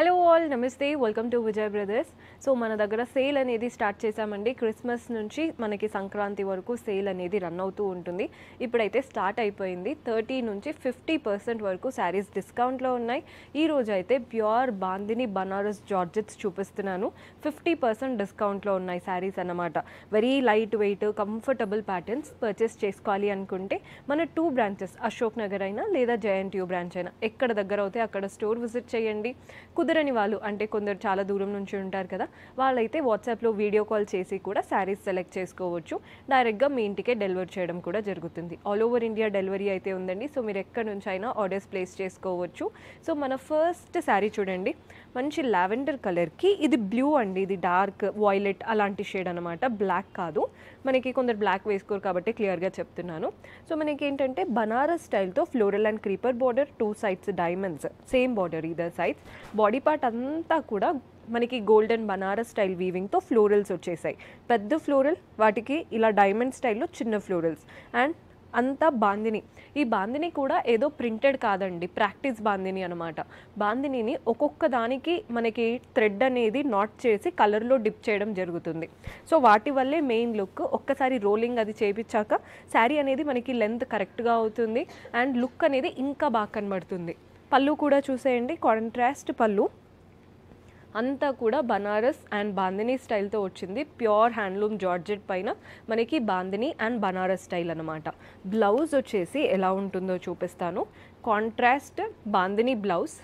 hello all నమస్తే welcome to Vijay brothers so మన దగ్గర సేల్ అనేది స్టార్ట్ చేశామండి క్రిస్మస్ నుంచి మనకి సంక్రాంతి వరకు సేల్ అనేది రన్ అవుతూ ఉంటుంది ఇప్పుడైతే స్టార్ట్ అయిపోయింది థర్టీ నుంచి ఫిఫ్టీ పర్సెంట్ వరకు శారీస్ డిస్కౌంట్లో ఉన్నాయి ఈరోజు అయితే ప్యూర్ బాందిని బనారస్ జార్జెట్స్ చూపిస్తున్నాను ఫిఫ్టీ పర్సెంట్ డిస్కౌంట్లో ఉన్నాయి శారీస్ అన్నమాట very light weight comfortable patterns purchase చేసుకోవాలి అనుకుంటే మన టూ బ్రాంచెస్ అశోక్ నగర్ అయినా లేదా యూ బ్రాంచ్ అయినా ఎక్కడ దగ్గర అవుతే అక్కడ స్టోర్ విజిట్ చేయండి కుదరని వాళ్ళు అంటే కొందరు చాలా దూరం నుంచి ఉంటారు కదా వాళ్ళైతే వాట్సాప్లో వీడియో కాల్ చేసి కూడా శారీస్ సెలెక్ట్ చేసుకోవచ్చు డైరెక్ట్గా మీ ఇంటికే డెలివరీ చేయడం కూడా జరుగుతుంది ఆల్ ఓవర్ ఇండియా డెలివరీ అయితే ఉందండి సో మీరు ఎక్కడి నుంచి అయినా ఆర్డర్స్ ప్లేస్ చేసుకోవచ్చు సో మన ఫస్ట్ శారీ చూడండి మంచి లావెండర్ కలర్కి ఇది బ్లూ అండి ఇది డార్క్ వాయిలెట్ అలాంటి షేడ్ అనమాట బ్లాక్ కాదు మనకి కొందరు బ్లాక్ వేసుకోరు కాబట్టి క్లియర్గా చెప్తున్నాను సో మనకి ఏంటంటే బనారస్ స్టైల్తో floral and creeper border two sides diamonds same border either sides body body part అంతా కూడా మనకి గోల్డెన్ బనారస్ స్టైల్ వీవింగ్తో ఫ్లోరల్స్ వచ్చేసాయి పెద్ద ఫ్లోరల్ వాటికి ఇలా డైమండ్ స్టైల్లో చిన్న ఫ్లోరల్స్ అండ్ అంతా బాందిని ఈ బాందిని కూడా ఏదో ప్రింటెడ్ కాదండి ప్రాక్టీస్ బాందిని అనమాట బాందినిని ఒక్కొక్క దానికి మనకి థ్రెడ్ అనేది నాట్ చేసి కలర్లో డిప్ చేయడం జరుగుతుంది సో వాటి వల్లే మెయిన్ లుక్ ఒక్కసారి రోలింగ్ అది చేపించాక శారీ అనేది మనకి లెంత్ కరెక్ట్గా అవుతుంది అండ్ లుక్ అనేది ఇంకా బాగా కనబడుతుంది పళ్ళు కూడా చూసేయండి కాంట్రాస్ట్ పళ్ళు అంతా కూడా బనారస్ అండ్ బాందినీ స్టైల్తో వచ్చింది ప్యూర్ హ్యాండ్లూమ్ జార్జెట్ పైన మనకి బాందినీ అండ్ బనారస్ స్టైల్ అనమాట బ్లౌజ్ వచ్చేసి ఎలా ఉంటుందో చూపిస్తాను కాంట్రాస్ట్ బాందినీ బ్లౌజ్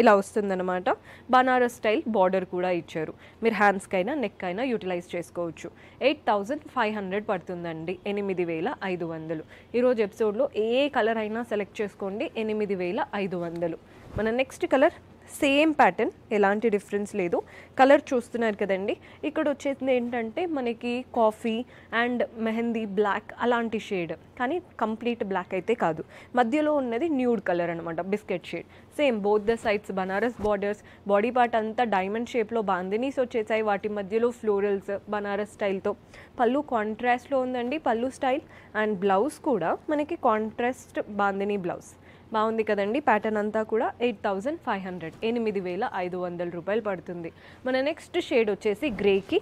ఇలా వస్తుందన్నమాట బనారస్ స్టైల్ బార్డర్ కూడా ఇచ్చారు మీరు అయినా నెక్ అయినా యూటిలైజ్ చేసుకోవచ్చు ఎయిట్ థౌజండ్ ఫైవ్ హండ్రెడ్ పడుతుందండి ఎనిమిది వేల ఐదు వందలు ఈరోజు ఎపిసోడ్లో ఏ కలర్ అయినా సెలెక్ట్ చేసుకోండి ఎనిమిది వేల ఐదు వందలు మన నెక్స్ట్ కలర్ సేమ్ ప్యాటర్న్ ఎలాంటి డిఫరెన్స్ లేదు కలర్ చూస్తున్నారు కదండి ఇక్కడ వచ్చేసింది ఏంటంటే మనకి కాఫీ అండ్ మెహందీ బ్లాక్ అలాంటి షేడ్ కానీ కంప్లీట్ బ్లాక్ అయితే కాదు మధ్యలో ఉన్నది న్యూడ్ కలర్ అనమాట biscuit shade same both the sides Banaras borders body part అంతా డైమండ్ షేప్లో బాందినీస్ వచ్చేసాయి వాటి మధ్యలో ఫ్లోరల్స్ బనారస్ స్టైల్తో పళ్ళు కాంట్రాస్ట్లో ఉందండి పళ్ళు స్టైల్ అండ్ బ్లౌజ్ కూడా మనకి కాంట్రాస్ట్ బాందినీ బ్లౌజ్ బాగుంది కదండి ప్యాటర్న్ అంతా కూడా ఎయిట్ థౌజండ్ ఫైవ్ హండ్రెడ్ ఎనిమిది వేల ఐదు వందల రూపాయలు పడుతుంది మన నెక్స్ట్ షేడ్ వచ్చేసి గ్రేకి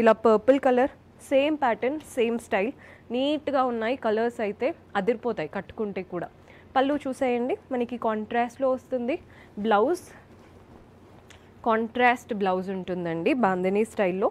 ఇలా purple colour same pattern same style నీట్గా ఉన్నాయి కలర్స్ అయితే అదిరిపోతాయి కట్టుకుంటే కూడా పళ్ళు చూసేయండి మనకి కాంట్రాస్ట్లో వస్తుంది బ్లౌజ్ కాంట్రాస్ట్ బ్లౌజ్ ఉంటుందండి బాందనీ స్టైల్లో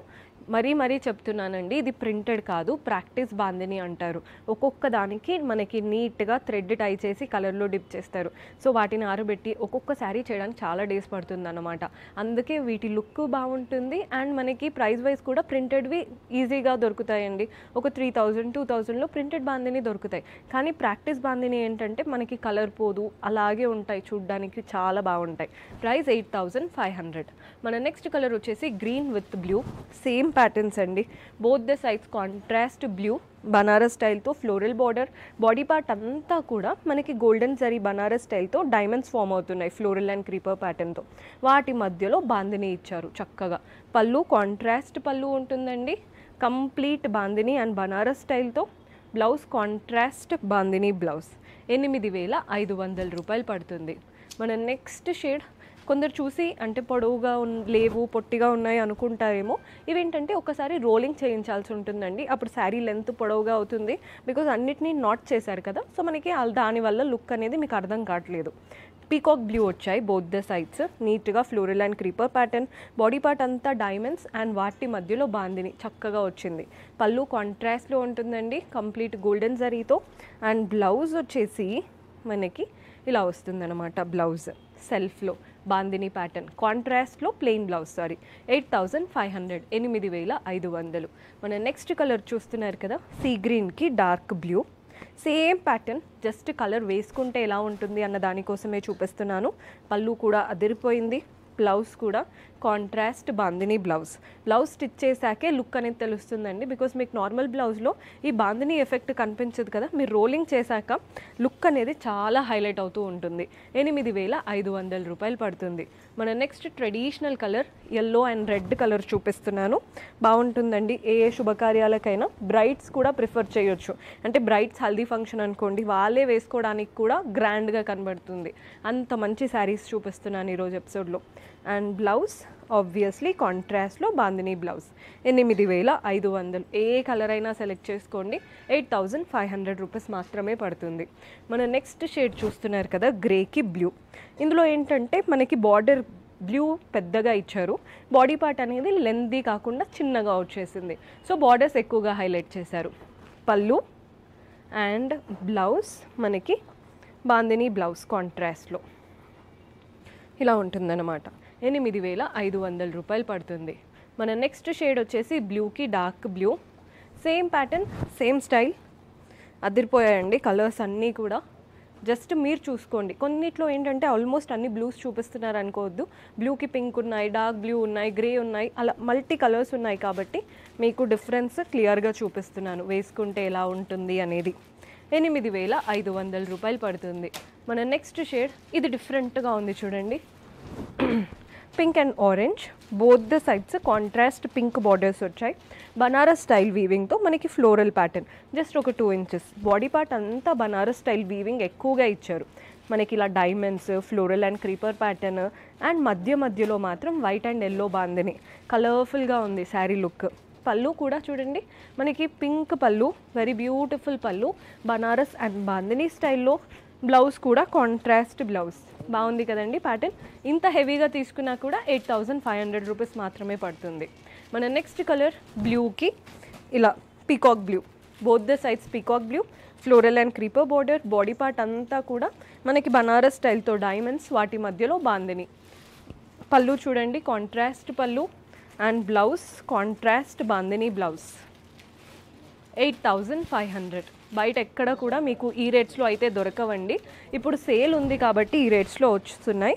మరీ మరీ చెప్తున్నానండి ఇది ప్రింటెడ్ కాదు ప్రాక్టీస్ బాందిని అంటారు ఒక్కొక్క దానికి మనకి నీట్గా థ్రెడ్ టై చేసి కలర్లో డిప్ చేస్తారు సో వాటిని ఆరబెట్టి ఒక్కొక్క శారీ చేయడానికి చాలా డేస్ పడుతుంది అనమాట అందుకే వీటి లుక్ బాగుంటుంది అండ్ మనకి ప్రైస్ వైజ్ కూడా ప్రింటెడ్వి ఈజీగా దొరుకుతాయండి ఒక త్రీ థౌజండ్ టూ థౌజండ్లో ప్రింటెడ్ బాందిని దొరుకుతాయి కానీ ప్రాక్టీస్ బాందిని ఏంటంటే మనకి కలర్ పోదు అలాగే ఉంటాయి చూడ్డానికి చాలా బాగుంటాయి price eight thousand five hundred మన నెక్స్ట్ కలర్ వచ్చేసి green with blue same patterns అండి both the sides contrast blue Banaras స్టైల్తో ఫ్లోరల్ బార్డర్ బాడీ పార్ట్ అంతా కూడా మనకి గోల్డెన్ జరీ బనారస్ స్టైల్తో డైమండ్స్ ఫామ్ అవుతున్నాయి ఫ్లోరల్ అండ్ క్రీపర్ ప్యాటర్న్తో వాటి మధ్యలో బాందిని ఇచ్చారు చక్కగా పళ్ళు కాంట్రాస్ట్ పళ్ళు ఉంటుందండి కంప్లీట్ బాందిని అండ్ బనారస్ స్టైల్తో బ్లౌజ్ కాంట్రాస్ట్ బాందిని బ్లౌజ్ ఎనిమిది వేల ఐదు వందల రూపాయలు పడుతుంది మన నెక్స్ట్ షేడ్ కొందరు చూసి అంటే పొడవుగా లేవు పొట్టిగా ఉన్నాయి అనుకుంటారేమో ఇవేంటంటే ఒకసారి రోలింగ్ చేయించాల్సి ఉంటుందండి అప్పుడు శారీ లెంత్ పొడవుగా అవుతుంది బికాజ్ అన్నిటినీ నాట్ చేశారు కదా సో మనకి దానివల్ల లుక్ అనేది మీకు అర్థం కావట్లేదు పీకాక్ బ్లూ వచ్చాయి బోత్ ద సైడ్స్ నీట్గా floral and creeper pattern body part అంతా డైమండ్స్ అండ్ వాటి మధ్యలో బాందిని చక్కగా వచ్చింది పళ్ళు కాంట్రాస్ట్లో ఉంటుందండి కంప్లీట్ గోల్డెన్ జరీతో అండ్ బ్లౌజ్ వచ్చేసి మనకి ఇలా వస్తుందన్నమాట బ్లౌజ్ సెల్ఫ్లో బాందిని ప్యాటర్న్ కాంట్రాస్ట్లో plain blouse saree eight thousand five hundred ఎనిమిది వేల ఐదు వందలు మన నెక్స్ట్ కలర్ చూస్తున్నారు కదా సీ గ్రీన్కి dark blue same pattern just colour వేసుకుంటే ఎలా ఉంటుంది అన్న దానికోసమే చూపిస్తున్నాను పళ్ళు కూడా అదిరిపోయింది బ్లౌజ్ కూడా contrast bandhani blouse blouse stitch చేశాకే లుక్ అనేది తెలుస్తుందండి బికాస్ మీకు నార్మల్ బ్లౌజ్లో ఈ బాందిని ఎఫెక్ట్ కనిపించదు కదా మీరు రోలింగ్ చేశాక లుక్ అనేది చాలా హైలైట్ అవుతూ ఉంటుంది ఎనిమిది వేల ఐదు వందల రూపాయలు పడుతుంది మన next traditional colour yellow and red colour చూపిస్తున్నాను బాగుంటుందండి ఏ ఏ శుభకార్యాలకైనా బ్రైట్స్ కూడా ప్రిఫర్ చేయొచ్చు అంటే బ్రైట్స్ హల్దీ ఫంక్షన్ అనుకోండి వాళ్ళే వేసుకోవడానికి కూడా గ్రాండ్గా కనబడుతుంది అంత మంచి శారీస్ చూపిస్తున్నాను ఈరోజు ఎపిసోడ్లో అండ్ బ్లౌజ్ ఆబ్వియస్లీ కాంట్రాస్ట్లో బాందిని బ్లౌజ్ ఎనిమిది వేల ఐదు వందలు ఏ కలర్ అయినా సెలెక్ట్ చేసుకోండి eight thousand five hundred rupees మాత్రమే పడుతుంది మన నెక్స్ట్ షేడ్ చూస్తున్నారు కదా గ్రేకి బ్లూ ఇందులో ఏంటంటే మనకి బార్డర్ బ్లూ పెద్దగా ఇచ్చారు బాడీ పార్ట్ అనేది లెందీ కాకుండా చిన్నగా వచ్చేసింది సో బార్డర్స్ ఎక్కువగా హైలైట్ చేశారు పళ్ళు అండ్ బ్లౌజ్ మనకి బాందిని బ్లౌజ్ కాంట్రాస్ట్లో ఇలా ఉంటుందన్నమాట ఎనిమిది వేల ఐదు వందల రూపాయలు పడుతుంది మన నెక్స్ట్ షేడ్ వచ్చేసి బ్లూకి dark blue same pattern same style అదిరిపోయాయండి కలర్స్ అన్నీ కూడా జస్ట్ మీరు చూసుకోండి కొన్నిట్లో ఏంటంటే ఆల్మోస్ట్ అన్ని బ్లూస్ చూపిస్తున్నారు అనుకోవద్దు బ్లూకి పింక్ ఉన్నాయి డార్క్ బ్లూ ఉన్నాయి గ్రే ఉన్నాయి అలా మల్టీ కలర్స్ ఉన్నాయి కాబట్టి మీకు డిఫరెన్స్ క్లియర్గా చూపిస్తున్నాను వేసుకుంటే ఎలా ఉంటుంది అనేది ఎనిమిది వేల ఐదు వందల రూపాయలు పడుతుంది మన నెక్స్ట్ షేడ్ ఇది డిఫరెంట్గా ఉంది చూడండి pink and orange both the sides contrast pink borders వచ్చాయి బనారస్ స్టైల్ వీవింగ్తో మనకి ఫ్లోరల్ ప్యాటర్న్ జస్ట్ ఒక టూ ఇంచెస్ బాడీ పార్ట్ అంతా బనారస్ స్టైల్ వీవింగ్ ఎక్కువగా ఇచ్చారు మనకి ఇలా diamonds floral and creeper pattern and మధ్య మధ్యలో మాత్రం వైట్ అండ్ ఎల్లో బాందిని కలర్ఫుల్గా ఉంది శారీ లుక్ పళ్ళు కూడా చూడండి మనకి పింక్ పళ్ళు వెరీ బ్యూటిఫుల్ పళ్ళు బనారస్ అండ్ బాందిని స్టైల్లో బ్లౌజ్ కూడా కాంట్రాస్ట్ బ్లౌజ్ బాగుంది కదండి ప్యాటర్న్ ఇంత హెవీగా తీసుకున్నా కూడా eight thousand five hundred rupees మాత్రమే పడుతుంది మన నెక్స్ట్ కలర్ బ్లూకి ఇలా peacock blue both the sides peacock blue floral and creeper border body part అంతా కూడా మనకి బనారస్ స్టైల్తో డైమండ్స్ వాటి మధ్యలో బాందిని పళ్ళు చూడండి contrast pallu and blouse contrast bandhani blouse eight thousand five hundred బయట ఎక్కడ కూడా మీకు ఈ రేట్స్లో అయితే దొరకవండి ఇప్పుడు సేల్ ఉంది కాబట్టి ఈ రేట్స్లో వస్తున్నాయి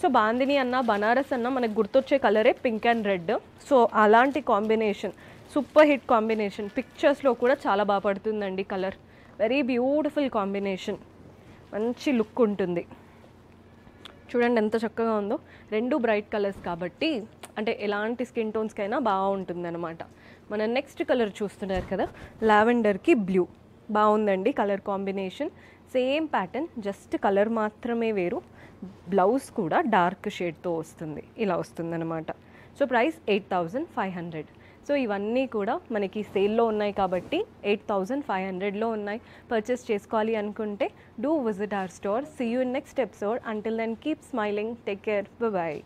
సో బాందిని అన్న బనారస్ అన్న మనకు గుర్తొచ్చే కలరే పింక్ అండ్ రెడ్ సో అలాంటి కాంబినేషన్ సూపర్ హిట్ కాంబినేషన్ పిక్చర్స్లో కూడా చాలా బాగా పడుతుందండి కలర్ వెరీ బ్యూటిఫుల్ కాంబినేషన్ మంచి లుక్ ఉంటుంది చూడండి ఎంత చక్కగా ఉందో రెండు బ్రైట్ కలర్స్ కాబట్టి అంటే ఎలాంటి స్కిన్ టోన్స్కైనా అనమాట మనం నెక్స్ట్ కలర్ చూస్తున్నారు కదా లావెండర్కి బ్లూ బాగుందండి colour combination same pattern just colour మాత్రమే వేరు బ్లౌజ్ కూడా డార్క్ షేడ్తో వస్తుంది ఇలా వస్తుందన్నమాట so price eight thousand five hundred so ఇవన్నీ కూడా మనకి సేల్లో ఉన్నాయి కాబట్టి ఎయిట్ థౌజండ్ ఫైవ్ హండ్రెడ్లో ఉన్నాయి పర్చేస్ చేసుకోవాలి అనుకుంటే do visit our store see you next episode until then keep smiling take care bye